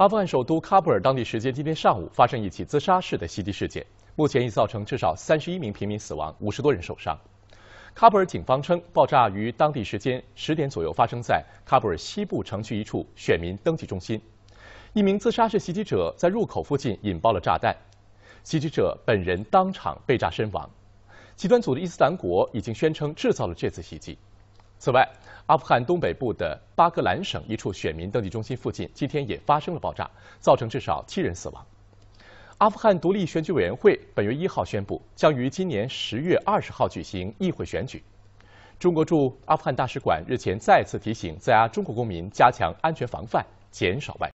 阿富汗首都喀布尔当地时间今天上午发生一起自杀式的袭击事件，目前已造成至少三十一名平民死亡，五十多人受伤。喀布尔警方称，爆炸于当地时间十点左右发生在喀布尔西部城区一处选民登记中心，一名自杀式袭击者在入口附近引爆了炸弹，袭击者本人当场被炸身亡。极端组织伊斯兰国已经宣称制造了这次袭击。此外，阿富汗东北部的巴格兰省一处选民登记中心附近，今天也发生了爆炸，造成至少七人死亡。阿富汗独立选举委员会本月一号宣布，将于今年十月二十号举行议会选举。中国驻阿富汗大使馆日前再次提醒在阿中国公民加强安全防范，减少外。